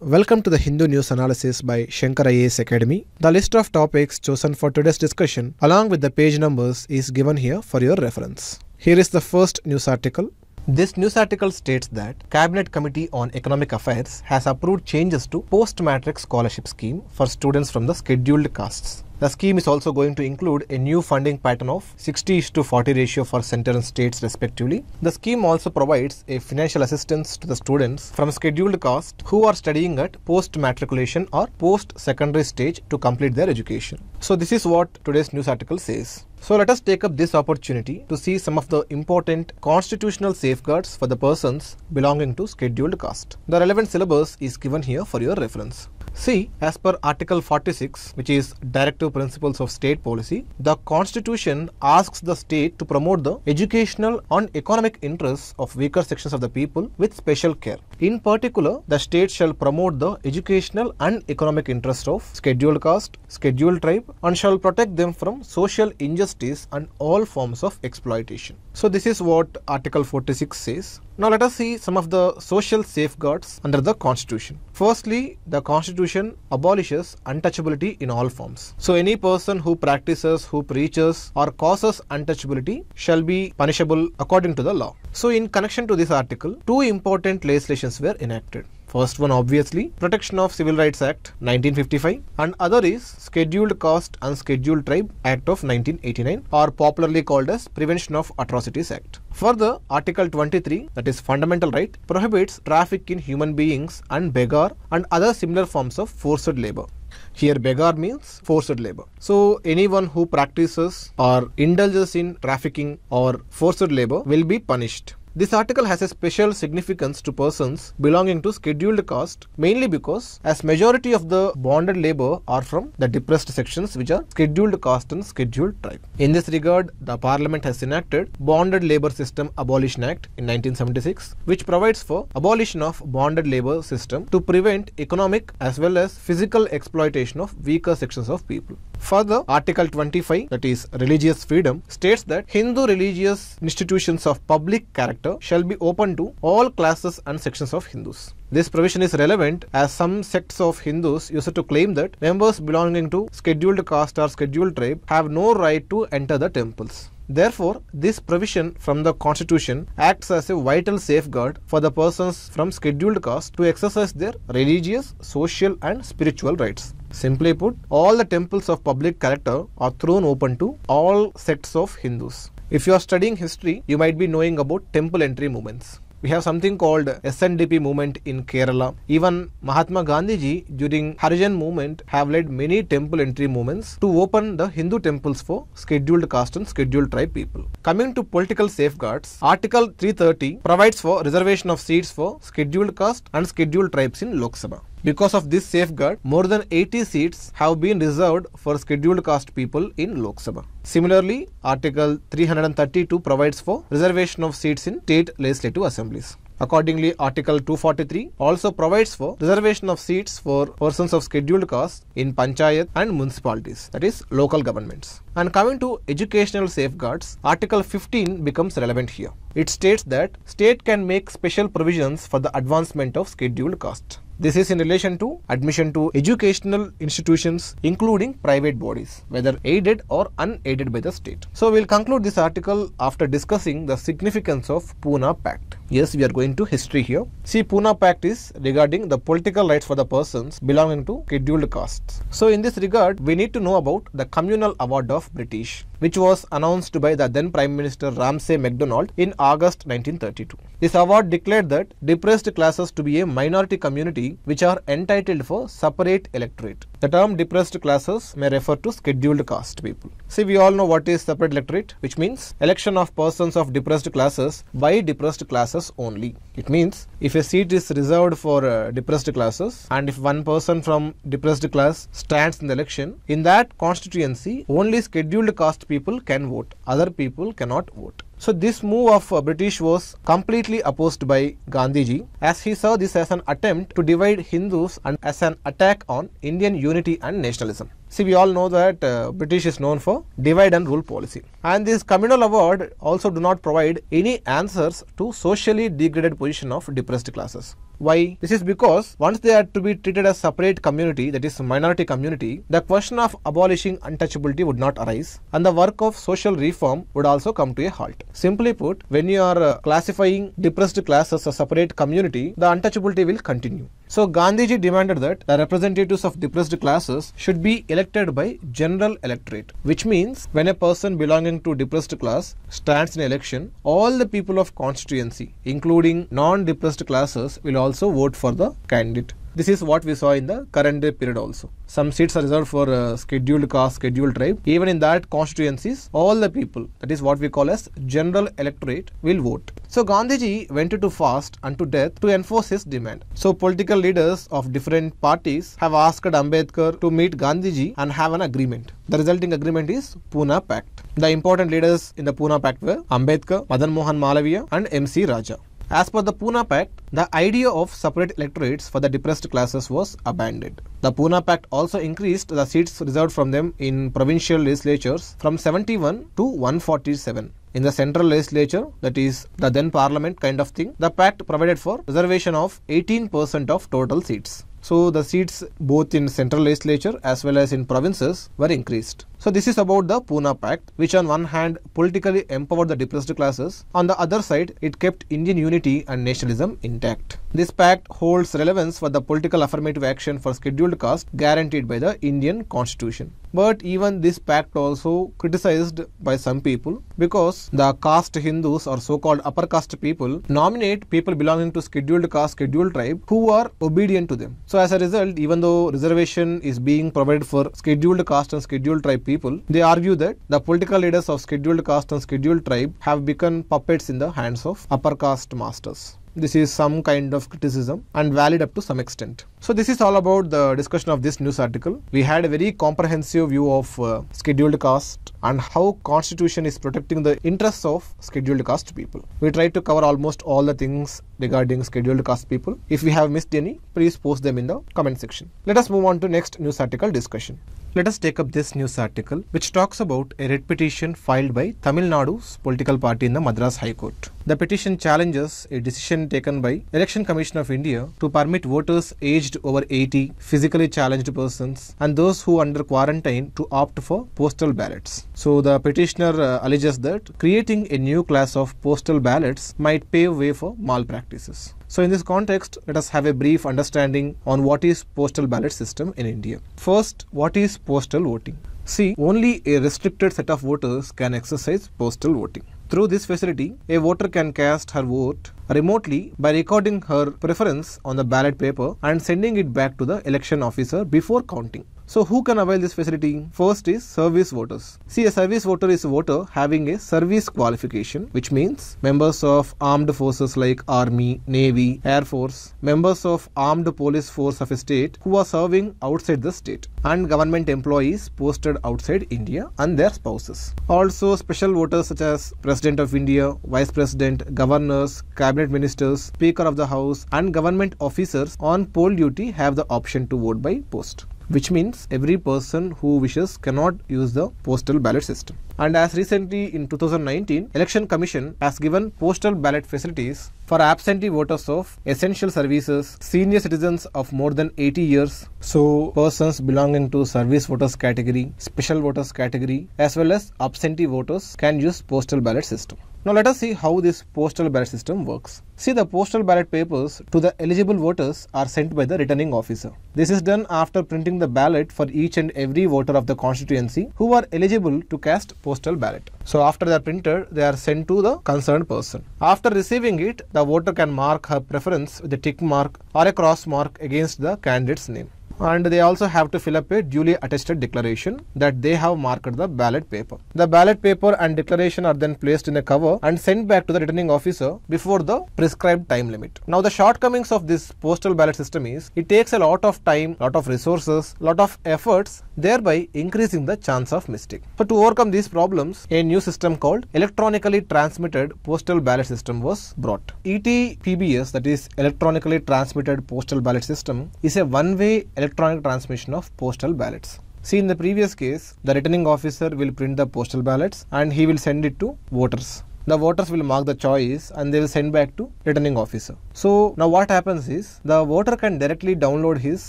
Welcome to the Hindu News Analysis by Shankar IAS Academy. The list of topics chosen for today's discussion along with the page numbers is given here for your reference. Here is the first news article. This news article states that Cabinet Committee on Economic Affairs has approved changes to post-matric scholarship scheme for students from the scheduled castes. The scheme is also going to include a new funding pattern of 60 to 40 ratio for center and states respectively. The scheme also provides a financial assistance to the students from scheduled cost who are studying at post-matriculation or post-secondary stage to complete their education. So this is what today's news article says. So let us take up this opportunity to see some of the important constitutional safeguards for the persons belonging to scheduled caste. The relevant syllabus is given here for your reference. See, as per Article 46, which is Directive Principles of State Policy, the Constitution asks the state to promote the educational and economic interests of weaker sections of the people with special care. In particular, the state shall promote the educational and economic interests of scheduled caste, scheduled tribe, and shall protect them from social injustice and all forms of exploitation. So this is what Article 46 says. Now let us see some of the social safeguards under the Constitution. Firstly, the Constitution abolishes untouchability in all forms. So any person who practices, who preaches or causes untouchability shall be punishable according to the law. So in connection to this article, two important legislations were enacted. First one obviously Protection of Civil Rights Act 1955 and other is Scheduled Caste and Scheduled Tribe Act of 1989 or popularly called as Prevention of Atrocities Act. Further, Article 23, that is fundamental right, prohibits traffic in human beings and beggar and other similar forms of forced labor. Here beggar means forced labor. So anyone who practices or indulges in trafficking or forced labor will be punished. This article has a special significance to persons belonging to scheduled caste mainly because as majority of the bonded labor are from the depressed sections which are scheduled caste and scheduled tribe. In this regard, the parliament has enacted Bonded Labor System Abolition Act in 1976 which provides for abolition of bonded labor system to prevent economic as well as physical exploitation of weaker sections of people. Further, Article 25, that is religious freedom, states that Hindu religious institutions of public character shall be open to all classes and sections of Hindus. This provision is relevant as some sects of Hindus used to claim that members belonging to scheduled caste or scheduled tribe have no right to enter the temples. Therefore, this provision from the constitution acts as a vital safeguard for the persons from scheduled caste to exercise their religious, social and spiritual rights. Simply put, all the temples of public character are thrown open to all sects of Hindus. If you are studying history, you might be knowing about temple entry movements. We have something called SNDP movement in Kerala. Even Mahatma Gandhiji during Harijan movement have led many temple entry movements to open the Hindu temples for scheduled caste and scheduled tribe people. Coming to political safeguards, Article 330 provides for reservation of seats for scheduled caste and scheduled tribes in Lok Sabha. Because of this safeguard, more than 80 seats have been reserved for scheduled caste people in Lok Sabha. Similarly, Article 332 provides for reservation of seats in state legislative assemblies. Accordingly, Article 243 also provides for reservation of seats for persons of scheduled caste in panchayat and municipalities, that is, local governments. And coming to educational safeguards, Article 15 becomes relevant here. It states that state can make special provisions for the advancement of scheduled caste. This is in relation to admission to educational institutions including private bodies, whether aided or unaided by the state. So we'll conclude this article after discussing the significance of Pune Pact. Yes, we are going to history here. See, Pune Pact is regarding the political rights for the persons belonging to scheduled castes. So in this regard, we need to know about the communal award of British, which was announced by the then Prime Minister Ramsay MacDonald in August 1932. This award declared that depressed classes to be a minority community which are entitled for separate electorate. The term depressed classes may refer to scheduled caste people. See, we all know what is separate electorate, which means election of persons of depressed classes by depressed classes only. It means if a seat is reserved for uh, depressed classes and if one person from depressed class stands in the election, in that constituency, only scheduled caste people can vote. Other people cannot vote. So this move of uh, British was completely opposed by Gandhiji as he saw this as an attempt to divide Hindus and as an attack on Indian unity and nationalism. See, we all know that uh, British is known for divide and rule policy. And this communal award also do not provide any answers to socially degraded position of depressed classes. Why? This is because once they are to be treated as separate community, that is minority community, the question of abolishing untouchability would not arise and the work of social reform would also come to a halt. Simply put, when you are uh, classifying depressed class as a separate community, the untouchability will continue. So Gandhiji demanded that the representatives of depressed classes should be elected by general electorate, which means when a person belonging to depressed class stands in election, all the people of constituency, including non-depressed classes, will also also vote for the candidate. This is what we saw in the current day period also. Some seats are reserved for uh, scheduled caste, scheduled tribe. Even in that constituencies, all the people, that is what we call as general electorate, will vote. So Gandhiji went to fast unto death to enforce his demand. So political leaders of different parties have asked Ambedkar to meet Gandhiji and have an agreement. The resulting agreement is Pune Pact. The important leaders in the Pune Pact were Ambedkar, Madan Mohan Malaviya and MC Raja. As per the Pune Pact, the idea of separate electorates for the depressed classes was abandoned. The Pune Pact also increased the seats reserved from them in provincial legislatures from 71 to 147 in the central legislature, that is the then parliament kind of thing, the pact provided for reservation of 18% of total seats. So the seats both in central legislature as well as in provinces were increased. So this is about the Pune Pact, which on one hand politically empowered the depressed classes, on the other side it kept Indian unity and nationalism intact. This pact holds relevance for the political affirmative action for scheduled caste guaranteed by the Indian constitution. But even this pact also criticized by some people because the caste Hindus or so-called upper caste people nominate people belonging to scheduled caste, scheduled tribe who are obedient to them. So as a result, even though reservation is being provided for scheduled caste and scheduled tribe people, they argue that the political leaders of scheduled caste and scheduled tribe have become puppets in the hands of upper caste masters. This is some kind of criticism and valid up to some extent. So this is all about the discussion of this news article. We had a very comprehensive view of uh, scheduled caste and how constitution is protecting the interests of scheduled caste people. We tried to cover almost all the things regarding scheduled caste people. If we have missed any, please post them in the comment section. Let us move on to next news article discussion. Let us take up this news article which talks about a petition filed by Tamil Nadu's political party in the Madras High Court. The petition challenges a decision taken by Election Commission of India to permit voters aged over 80, physically challenged persons and those who under quarantine to opt for postal ballots. So the petitioner uh, alleges that creating a new class of postal ballots might pave way for malpractices. So in this context, let us have a brief understanding on what is postal ballot system in India. First, what is postal voting? See, only a restricted set of voters can exercise postal voting. Through this facility, a voter can cast her vote remotely by recording her preference on the ballot paper and sending it back to the election officer before counting. So who can avail this facility? First is service voters. See a service voter is a voter having a service qualification which means members of armed forces like army, navy, air force, members of armed police force of a state who are serving outside the state and government employees posted outside India and their spouses. Also special voters such as President of India, Vice President, Governors, Cabinet Ministers, Speaker of the House and government officers on poll duty have the option to vote by post which means every person who wishes cannot use the postal ballot system. And as recently in 2019, Election Commission has given postal ballot facilities for absentee voters of essential services, senior citizens of more than 80 years, so persons belonging to service voters category, special voters category, as well as absentee voters can use postal ballot system. Now let us see how this postal ballot system works. See the postal ballot papers to the eligible voters are sent by the returning officer. This is done after printing the ballot for each and every voter of the constituency who are eligible to cast postal ballot. So after they are printed, they are sent to the concerned person. After receiving it, the voter can mark her preference with a tick mark or a cross mark against the candidate's name and they also have to fill up a duly attested declaration that they have marked the ballot paper. The ballot paper and declaration are then placed in a cover and sent back to the returning officer before the prescribed time limit. Now the shortcomings of this postal ballot system is it takes a lot of time, lot of resources, lot of efforts thereby increasing the chance of mistake. So to overcome these problems a new system called electronically transmitted postal ballot system was brought. ETPBS that is electronically transmitted postal ballot system is a one-way electronic transmission of postal ballots. See in the previous case, the returning officer will print the postal ballots and he will send it to voters. The voters will mark the choice and they will send back to returning officer. So now what happens is the voter can directly download his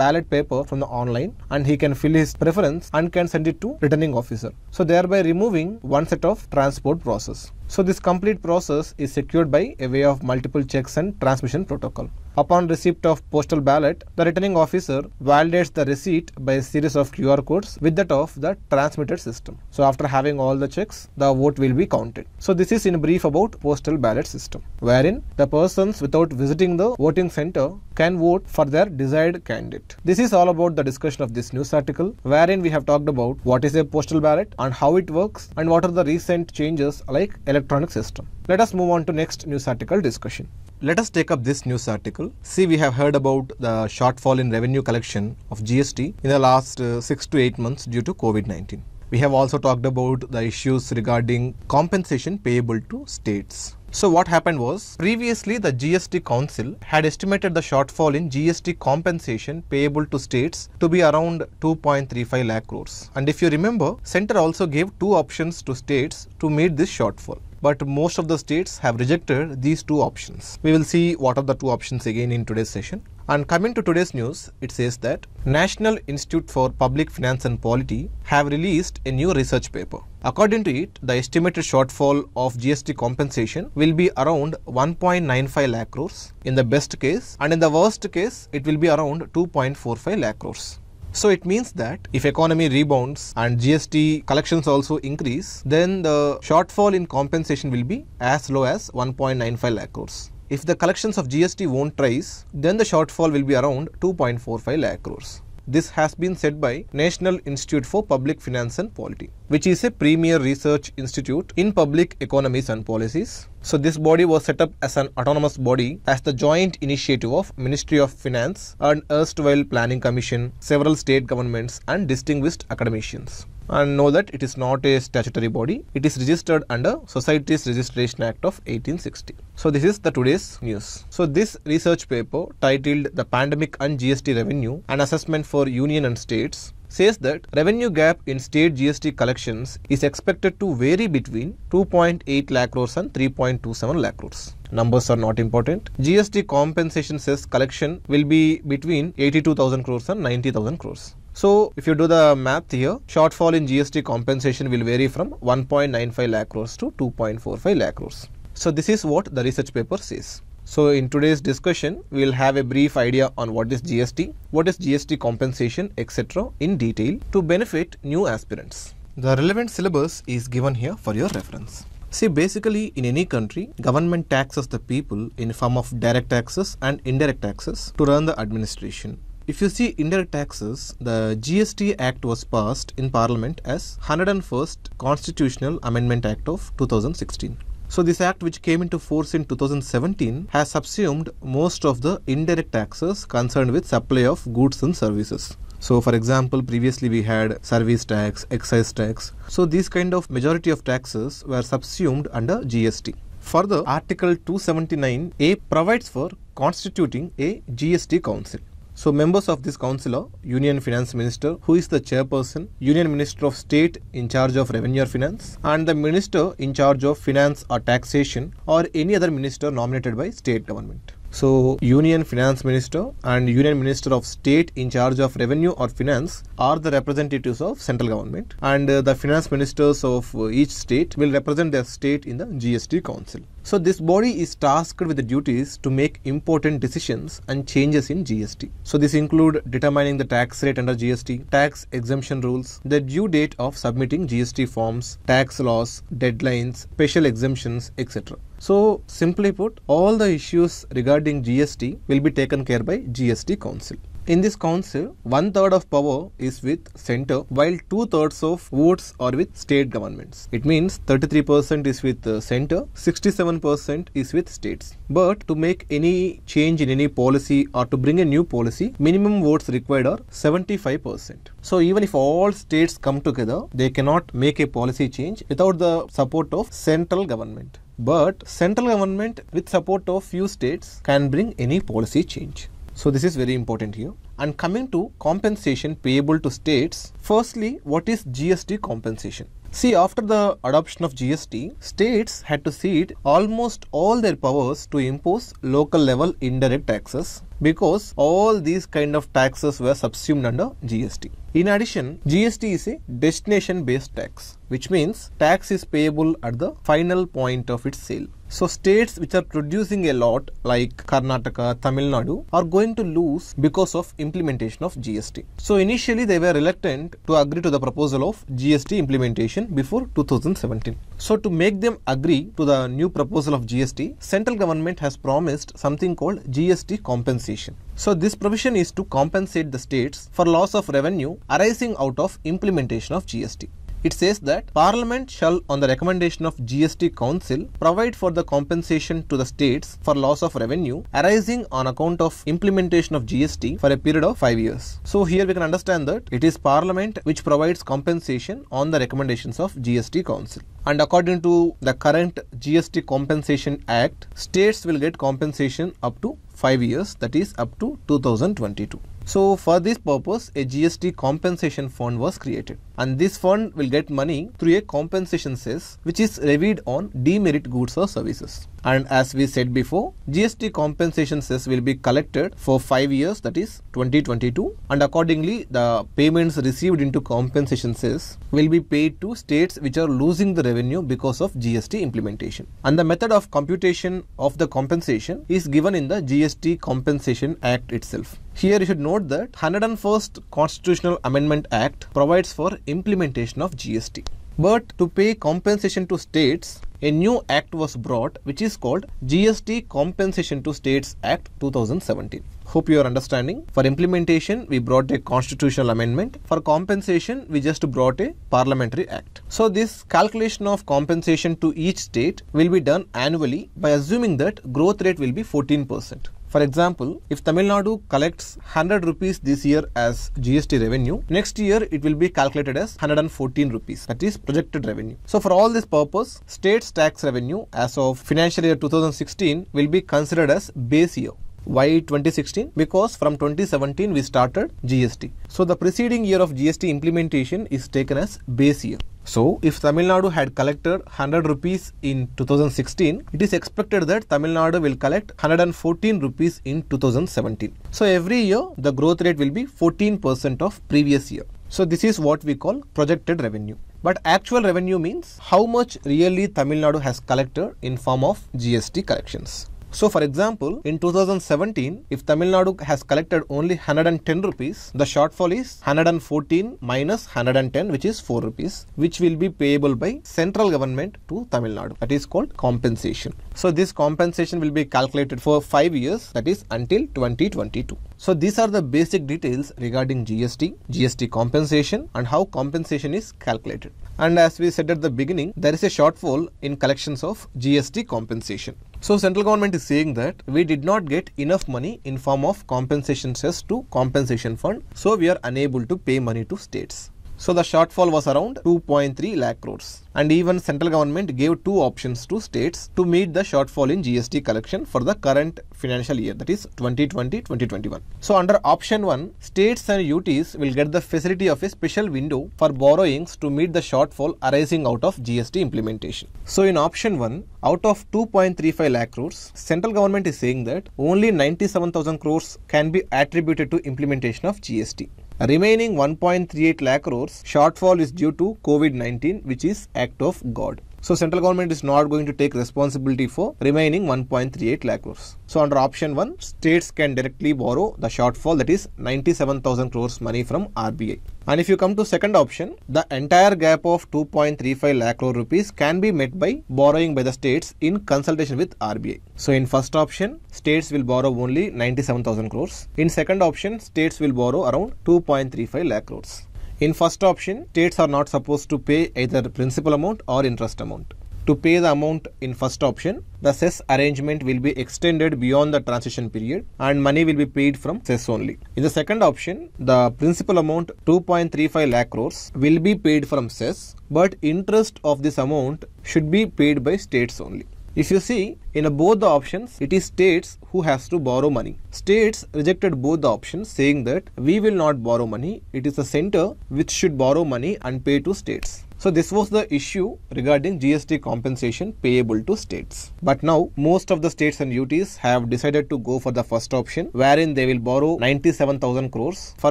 ballot paper from the online and he can fill his preference and can send it to returning officer. So thereby removing one set of transport process. So this complete process is secured by a way of multiple checks and transmission protocol. Upon receipt of postal ballot, the returning officer validates the receipt by a series of QR codes with that of the transmitted system. So after having all the checks, the vote will be counted. So this is in brief about postal ballot system, wherein the persons without visiting the voting center can vote for their desired candidate. This is all about the discussion of this news article, wherein we have talked about what is a postal ballot and how it works and what are the recent changes like electronic system. Let us move on to next news article discussion. Let us take up this news article. See, we have heard about the shortfall in revenue collection of GST in the last uh, 6 to 8 months due to COVID-19. We have also talked about the issues regarding compensation payable to states. So what happened was, previously the GST Council had estimated the shortfall in GST compensation payable to states to be around 2.35 lakh crores. And if you remember, center also gave two options to states to meet this shortfall but most of the states have rejected these two options. We will see what are the two options again in today's session. And coming to today's news, it says that National Institute for Public Finance and Polity have released a new research paper. According to it, the estimated shortfall of GST compensation will be around 1.95 lakh crores in the best case and in the worst case it will be around 2.45 lakh crores. So it means that if economy rebounds and GST collections also increase, then the shortfall in compensation will be as low as 1.95 lakh crores. If the collections of GST won't rise, then the shortfall will be around 2.45 lakh crores. This has been said by National Institute for Public Finance and Polity, which is a premier research institute in public economies and policies. So this body was set up as an autonomous body as the joint initiative of Ministry of Finance and erstwhile Planning Commission, several state governments and distinguished academicians and know that it is not a statutory body. It is registered under Societies Registration Act of 1860. So this is the today's news. So this research paper titled The Pandemic and GST Revenue, an assessment for Union and States says that revenue gap in state GST collections is expected to vary between 2.8 lakh crores and 3.27 lakh crores. Numbers are not important. GST compensation says collection will be between 82,000 crores and 90,000 crores. So if you do the math here, shortfall in GST compensation will vary from 1.95 lakh crores to 2.45 lakh crores. So this is what the research paper says. So in today's discussion, we'll have a brief idea on what is GST, what is GST compensation, etc. in detail to benefit new aspirants. The relevant syllabus is given here for your reference. See, basically in any country, government taxes the people in form of direct taxes and indirect taxes to run the administration if you see indirect taxes, the GST Act was passed in Parliament as 101st Constitutional Amendment Act of 2016. So this act which came into force in 2017 has subsumed most of the indirect taxes concerned with supply of goods and services. So for example, previously we had service tax, excise tax. So these kind of majority of taxes were subsumed under GST. Further, Article 279A provides for constituting a GST Council. So members of this council are Union Finance Minister, who is the chairperson, Union Minister of State in charge of Revenue or Finance, and the Minister in charge of Finance or Taxation, or any other minister nominated by state government. So, Union Finance Minister and Union Minister of State in charge of Revenue or Finance are the representatives of central government, and uh, the finance ministers of uh, each state will represent their state in the GST Council. So this body is tasked with the duties to make important decisions and changes in GST. So this include determining the tax rate under GST, tax exemption rules, the due date of submitting GST forms, tax laws, deadlines, special exemptions, etc. So simply put, all the issues regarding GST will be taken care by GST Council. In this council, one third of power is with center, while two thirds of votes are with state governments. It means 33% is with uh, center, 67% is with states. But to make any change in any policy or to bring a new policy, minimum votes required are 75%. So even if all states come together, they cannot make a policy change without the support of central government. But central government with support of few states can bring any policy change. So this is very important here. And coming to compensation payable to states, firstly, what is GST compensation? See, after the adoption of GST, states had to cede almost all their powers to impose local level indirect taxes because all these kind of taxes were subsumed under GST. In addition, GST is a destination based tax, which means tax is payable at the final point of its sale. So states which are producing a lot like Karnataka, Tamil Nadu are going to lose because of implementation of GST. So initially they were reluctant to agree to the proposal of GST implementation before 2017. So to make them agree to the new proposal of GST, central government has promised something called GST compensation. So this provision is to compensate the states for loss of revenue arising out of implementation of GST. It says that Parliament shall, on the recommendation of GST Council, provide for the compensation to the states for loss of revenue arising on account of implementation of GST for a period of 5 years. So here we can understand that it is Parliament which provides compensation on the recommendations of GST Council. And according to the current GST Compensation Act, states will get compensation up to 5 years that is up to 2022. So for this purpose, a GST compensation fund was created. And this fund will get money through a compensation cess, which is levied on demerit goods or services and as we said before GST compensation cess will be collected for 5 years that is 2022 and accordingly the payments received into compensation cess will be paid to states which are losing the revenue because of GST implementation and the method of computation of the compensation is given in the GST Compensation Act itself. Here you should note that 101st Constitutional Amendment Act provides for implementation of GST. But to pay compensation to states, a new act was brought which is called GST Compensation to States Act 2017. Hope you are understanding. For implementation, we brought a constitutional amendment. For compensation, we just brought a parliamentary act. So this calculation of compensation to each state will be done annually by assuming that growth rate will be 14%. For example, if Tamil Nadu collects 100 rupees this year as GST revenue, next year it will be calculated as 114 rupees, that is projected revenue. So for all this purpose, state's tax revenue as of financial year 2016 will be considered as base year. Why 2016? Because from 2017 we started GST. So the preceding year of GST implementation is taken as base year. So if Tamil Nadu had collected 100 rupees in 2016, it is expected that Tamil Nadu will collect 114 rupees in 2017. So every year the growth rate will be 14% of previous year. So this is what we call projected revenue. But actual revenue means how much really Tamil Nadu has collected in form of GST collections. So for example, in 2017, if Tamil Nadu has collected only 110 rupees, the shortfall is 114 minus 110 which is 4 rupees which will be payable by central government to Tamil Nadu. That is called compensation. So this compensation will be calculated for 5 years that is until 2022. So these are the basic details regarding GST, GST compensation and how compensation is calculated. And as we said at the beginning, there is a shortfall in collections of GST compensation. So central government is saying that we did not get enough money in form of compensation cess to compensation fund. So we are unable to pay money to states. So the shortfall was around 2.3 lakh crores. And even central government gave two options to states to meet the shortfall in GST collection for the current financial year that is 2020-2021. So under option 1, states and UTs will get the facility of a special window for borrowings to meet the shortfall arising out of GST implementation. So in option 1, out of 2.35 lakh crores, central government is saying that only 97,000 crores can be attributed to implementation of GST. Remaining 1.38 lakh crores shortfall is due to COVID-19 which is act of God. So central government is not going to take responsibility for remaining 1.38 lakh crores. So under option 1, states can directly borrow the shortfall that is 97,000 crores money from RBI. And if you come to second option, the entire gap of 2.35 lakh crore rupees can be met by borrowing by the states in consultation with RBI. So in first option, states will borrow only 97,000 crores. In second option, states will borrow around 2.35 lakh crores. In first option, states are not supposed to pay either principal amount or interest amount. To pay the amount in first option, the cess arrangement will be extended beyond the transition period and money will be paid from cess only. In the second option, the principal amount 2.35 lakh crores will be paid from cess but interest of this amount should be paid by states only. If you see in both the options, it is states who has to borrow money. States rejected both the options saying that we will not borrow money. It is the center which should borrow money and pay to states. So this was the issue regarding GST compensation payable to states. But now most of the states and UTs have decided to go for the first option wherein they will borrow 97,000 crores for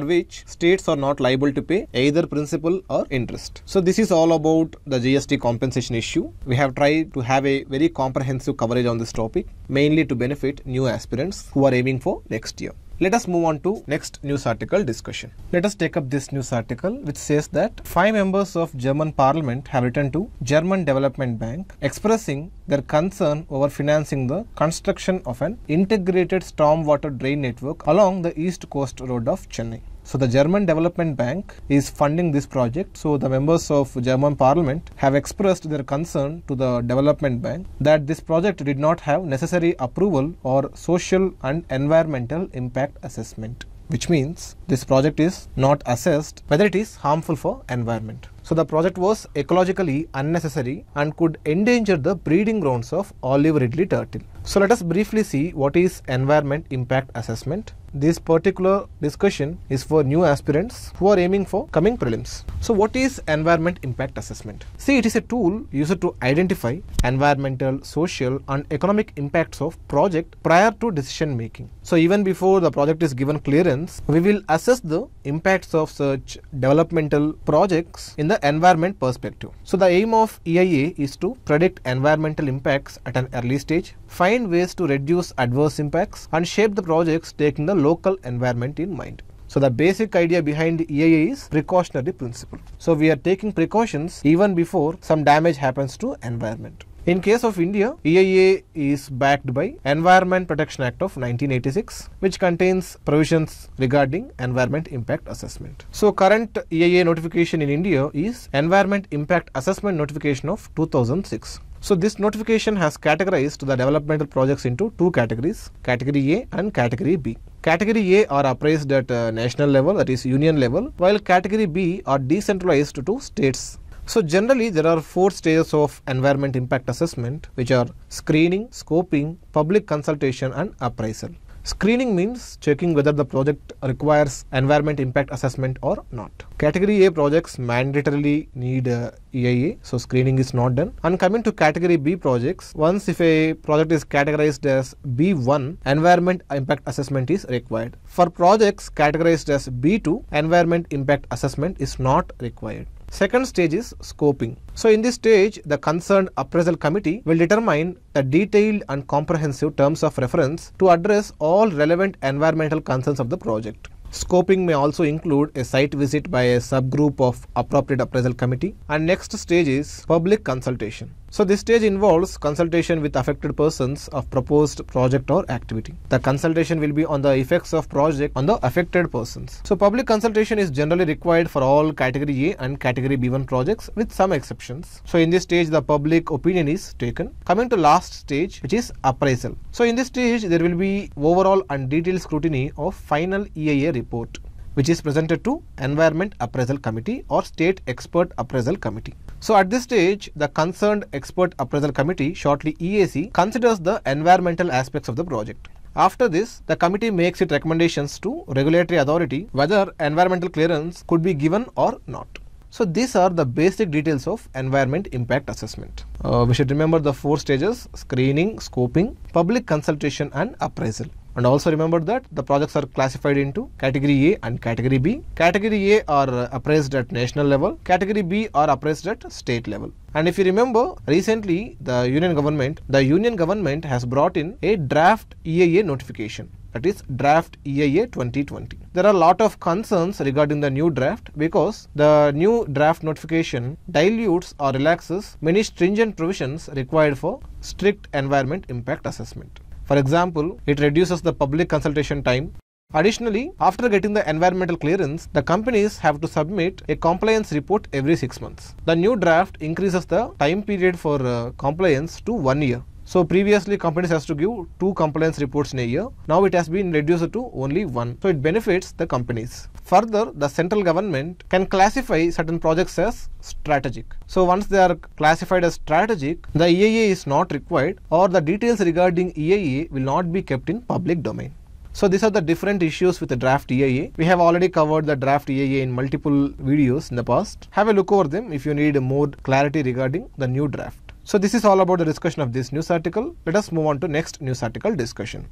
which states are not liable to pay either principal or interest. So this is all about the GST compensation issue. We have tried to have a very comprehensive coverage on this topic mainly to benefit new aspirants who are aiming for next year. Let us move on to next news article discussion. Let us take up this news article which says that five members of German parliament have written to German Development Bank expressing their concern over financing the construction of an integrated stormwater drain network along the east coast road of Chennai. So the German Development Bank is funding this project. So the members of German parliament have expressed their concern to the Development Bank that this project did not have necessary approval or social and environmental impact assessment which means this project is not assessed whether it is harmful for environment. So the project was ecologically unnecessary and could endanger the breeding grounds of olive ridley turtle. So let us briefly see what is environment impact assessment. This particular discussion is for new aspirants who are aiming for coming prelims. So what is environment impact assessment? See it is a tool used to identify environmental, social and economic impacts of project prior to decision making. So even before the project is given clearance, we will assess the impacts of such developmental projects in the environment perspective. So the aim of EIA is to predict environmental impacts at an early stage, find find ways to reduce adverse impacts and shape the projects taking the local environment in mind. So the basic idea behind EIA is precautionary principle. So we are taking precautions even before some damage happens to environment. In case of India, EIA is backed by Environment Protection Act of 1986, which contains provisions regarding environment impact assessment. So current EIA notification in India is Environment Impact Assessment Notification of 2006. So this notification has categorized the developmental projects into two categories, category A and category B. Category A are appraised at uh, national level, that is union level, while category B are decentralized to states. So generally there are four stages of environment impact assessment which are screening, scoping, public consultation and appraisal. Screening means checking whether the project requires environment impact assessment or not. Category A projects mandatorily need uh, EIA, so screening is not done. And coming to category B projects, once if a project is categorized as B1, environment impact assessment is required. For projects categorized as B2, environment impact assessment is not required. Second stage is scoping. So in this stage, the concerned appraisal committee will determine the detailed and comprehensive terms of reference to address all relevant environmental concerns of the project. Scoping may also include a site visit by a subgroup of appropriate appraisal committee and next stage is public consultation. So this stage involves consultation with affected persons of proposed project or activity. The consultation will be on the effects of project on the affected persons. So public consultation is generally required for all category A and category B1 projects with some exceptions. So in this stage the public opinion is taken. Coming to last stage which is appraisal. So in this stage there will be overall and detailed scrutiny of final EIA report which is presented to Environment Appraisal Committee or State Expert Appraisal Committee. So at this stage, the concerned expert appraisal committee, shortly EAC, considers the environmental aspects of the project. After this, the committee makes its recommendations to regulatory authority whether environmental clearance could be given or not. So these are the basic details of environment impact assessment. Uh, we should remember the four stages, screening, scoping, public consultation and appraisal. And also remember that the projects are classified into category A and category B. Category A are appraised at national level, category B are appraised at state level. And if you remember, recently the union government, the union government has brought in a draft EIA notification that is draft EIA 2020. There are a lot of concerns regarding the new draft because the new draft notification dilutes or relaxes many stringent provisions required for strict environment impact assessment. For example, it reduces the public consultation time. Additionally, after getting the environmental clearance, the companies have to submit a compliance report every 6 months. The new draft increases the time period for uh, compliance to 1 year. So previously companies has to give two compliance reports in a year. Now it has been reduced to only one. So it benefits the companies. Further, the central government can classify certain projects as strategic. So once they are classified as strategic, the EIA is not required or the details regarding EIA will not be kept in public domain. So these are the different issues with the draft EIA. We have already covered the draft EIA in multiple videos in the past. Have a look over them if you need more clarity regarding the new draft. So this is all about the discussion of this news article. Let us move on to next news article discussion.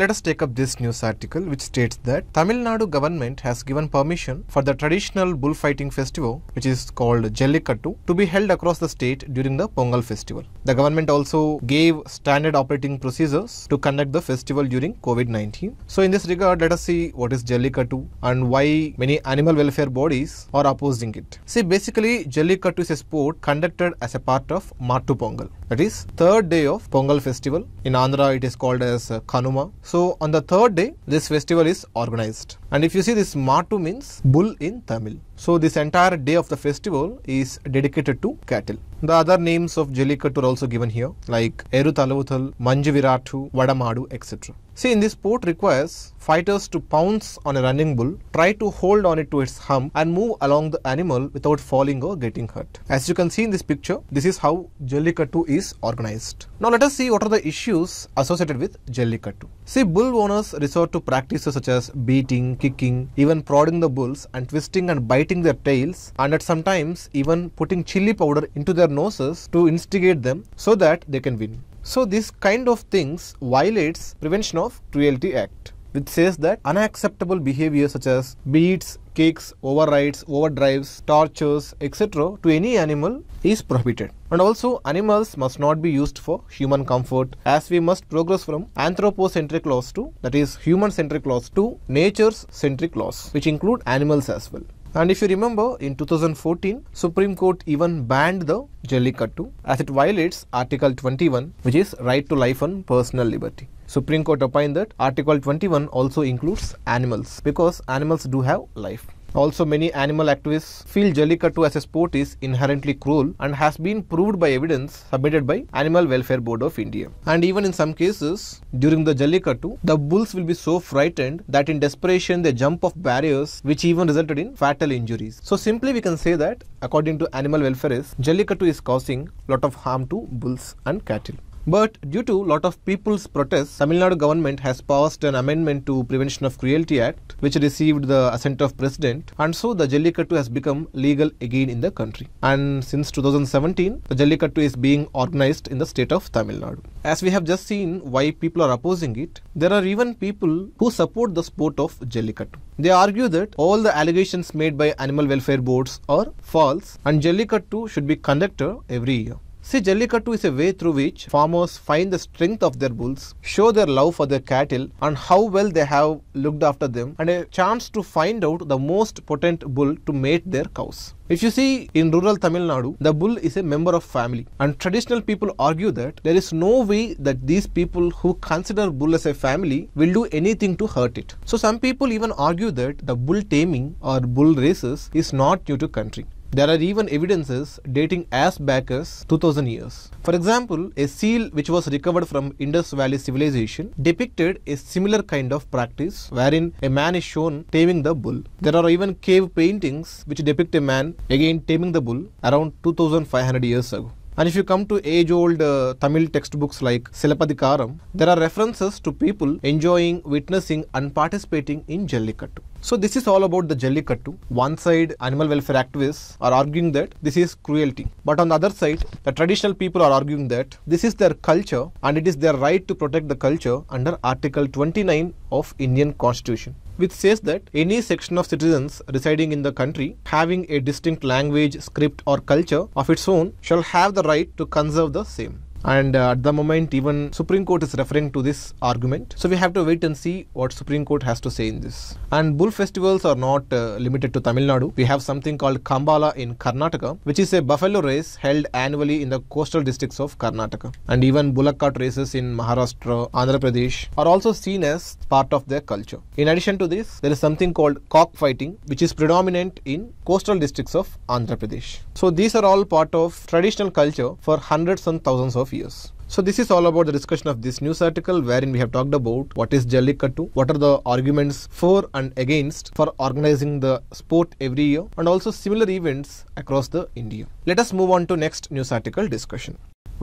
Let us take up this news article which states that Tamil Nadu government has given permission for the traditional bullfighting festival which is called Jallikattu to be held across the state during the Pongal festival. The government also gave standard operating procedures to conduct the festival during COVID-19. So in this regard let us see what is Jallikattu and why many animal welfare bodies are opposing it. See basically Jallikattu is a sport conducted as a part of Mattu Pongal that is third day of Pongal festival. In Andhra it is called as Kanuma so on the third day, this festival is organized. And if you see this Matu means bull in Tamil. So this entire day of the festival is dedicated to cattle. The other names of Jellikattu are also given here like Erutalavuthal, Manjiviratu, Vadamadu, etc. See in this port requires fighters to pounce on a running bull, try to hold on it to its hump and move along the animal without falling or getting hurt. As you can see in this picture, this is how Jallikattu is organized. Now let us see what are the issues associated with Jallikattu. See bull owners resort to practices such as beating, kicking, even prodding the bulls and twisting and biting their tails and at sometimes even putting chili powder into their noses to instigate them so that they can win. So this kind of things violates Prevention of Cruelty Act which says that unacceptable behavior such as beats, kicks, overrides, overdrives, tortures, etc. to any animal is prohibited. And also animals must not be used for human comfort as we must progress from anthropocentric laws to that is human centric laws to nature's centric laws which include animals as well. And if you remember, in 2014, Supreme Court even banned the Jallikattu as it violates Article 21, which is right to life and personal liberty. Supreme Court opined that Article 21 also includes animals because animals do have life. Also, many animal activists feel Jallikattu as a sport is inherently cruel and has been proved by evidence submitted by Animal Welfare Board of India. And even in some cases, during the Jallikattu, the bulls will be so frightened that in desperation they jump off barriers which even resulted in fatal injuries. So simply we can say that according to animal welfare, Jallikattu is causing lot of harm to bulls and cattle. But due to lot of people's protests, Tamil Nadu government has passed an amendment to Prevention of Cruelty Act, which received the assent of president, and so the Jallikattu has become legal again in the country. And since 2017, the Jallikattu is being organized in the state of Tamil Nadu. As we have just seen why people are opposing it, there are even people who support the sport of Jallikattu. They argue that all the allegations made by animal welfare boards are false and Jallikattu should be conducted every year. See, Jallikattu is a way through which farmers find the strength of their bulls, show their love for their cattle and how well they have looked after them and a chance to find out the most potent bull to mate their cows. If you see in rural Tamil Nadu, the bull is a member of family and traditional people argue that there is no way that these people who consider bull as a family will do anything to hurt it. So some people even argue that the bull taming or bull races is not new to country. There are even evidences dating as back as 2000 years. For example, a seal which was recovered from Indus Valley civilization depicted a similar kind of practice wherein a man is shown taming the bull. There are even cave paintings which depict a man again taming the bull around 2500 years ago. And if you come to age-old uh, Tamil textbooks like Silapadikaram, there are references to people enjoying, witnessing and participating in Jallikattu. So this is all about the Jallikattu. One side, animal welfare activists are arguing that this is cruelty. But on the other side, the traditional people are arguing that this is their culture and it is their right to protect the culture under Article 29 of Indian Constitution which says that any section of citizens residing in the country having a distinct language, script or culture of its own shall have the right to conserve the same and uh, at the moment even Supreme Court is referring to this argument. So we have to wait and see what Supreme Court has to say in this. And bull festivals are not uh, limited to Tamil Nadu. We have something called Kambala in Karnataka which is a buffalo race held annually in the coastal districts of Karnataka. And even cart races in Maharashtra, Andhra Pradesh are also seen as part of their culture. In addition to this, there is something called cockfighting which is predominant in coastal districts of Andhra Pradesh. So these are all part of traditional culture for hundreds and thousands of years. So this is all about the discussion of this news article wherein we have talked about what is Jallikattu, what are the arguments for and against for organizing the sport every year and also similar events across the India. Let us move on to next news article discussion.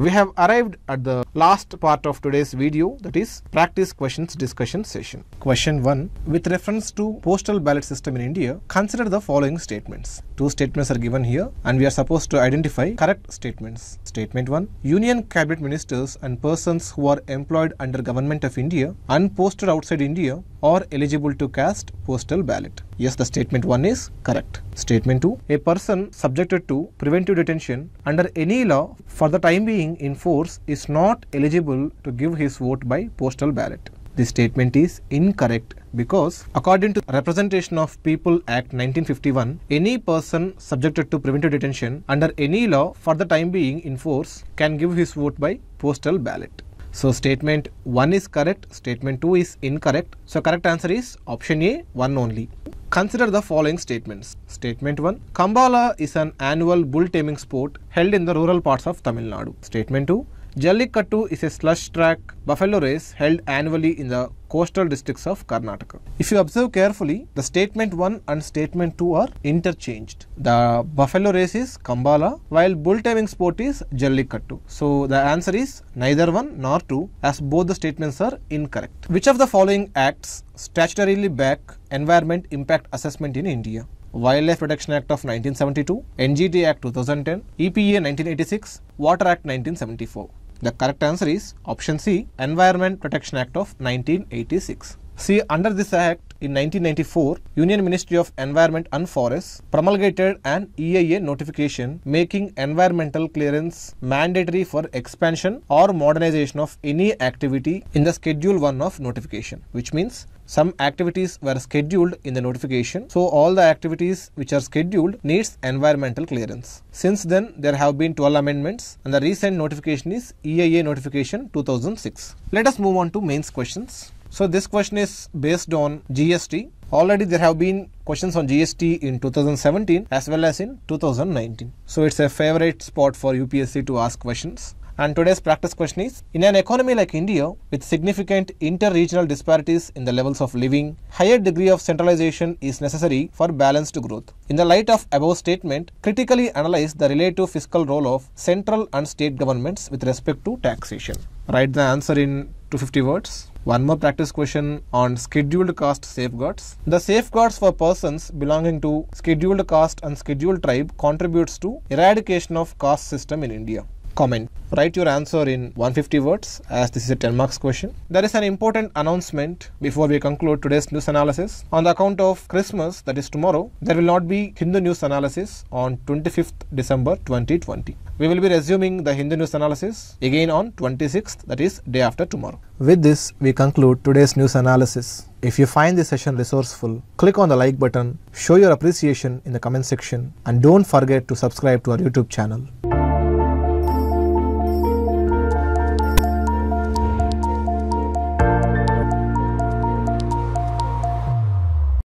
We have arrived at the last part of today's video that is practice questions discussion session. Question 1. With reference to postal ballot system in India, consider the following statements. Two statements are given here and we are supposed to identify correct statements. Statement 1. Union cabinet ministers and persons who are employed under government of India and posted outside India are eligible to cast postal ballot. Yes, the statement 1 is correct. Statement 2. A person subjected to preventive detention under any law for the time being in force is not eligible to give his vote by postal ballot. This statement is incorrect because according to Representation of People Act 1951, any person subjected to preventive detention under any law for the time being in force can give his vote by postal ballot. So statement 1 is correct, statement 2 is incorrect. So correct answer is option A, 1 only. Consider the following statements. Statement 1. Kambala is an annual bull taming sport held in the rural parts of Tamil Nadu. Statement 2. Jallikattu is a slush track buffalo race held annually in the coastal districts of Karnataka. If you observe carefully, the statement 1 and statement 2 are interchanged. The buffalo race is Kambala while bull taming sport is Jallikattu. So the answer is neither 1 nor 2 as both the statements are incorrect. Which of the following acts statutorily back environment impact assessment in India? Wildlife Protection Act of 1972, NGT Act 2010, EPA 1986, Water Act 1974. The correct answer is option C Environment Protection Act of 1986. See, under this act, in 1994, Union Ministry of Environment and Forests promulgated an EIA notification making environmental clearance mandatory for expansion or modernization of any activity in the Schedule 1 of notification, which means some activities were scheduled in the notification so all the activities which are scheduled needs environmental clearance since then there have been 12 amendments and the recent notification is eia notification 2006 let us move on to mains questions so this question is based on GST. Already there have been questions on GST in 2017 as well as in 2019. So it's a favorite spot for UPSC to ask questions. And today's practice question is In an economy like India, with significant inter regional disparities in the levels of living, higher degree of centralization is necessary for balanced growth. In the light of above statement, critically analyze the relative fiscal role of central and state governments with respect to taxation. Write the answer in 250 words. One more practice question on scheduled caste safeguards. The safeguards for persons belonging to scheduled caste and scheduled tribe contributes to eradication of caste system in India comment. Write your answer in 150 words as this is a 10 marks question. There is an important announcement before we conclude today's news analysis. On the account of Christmas, that is tomorrow, there will not be Hindu news analysis on 25th December 2020. We will be resuming the Hindu news analysis again on 26th, that is day after tomorrow. With this, we conclude today's news analysis. If you find this session resourceful, click on the like button, show your appreciation in the comment section, and don't forget to subscribe to our YouTube channel.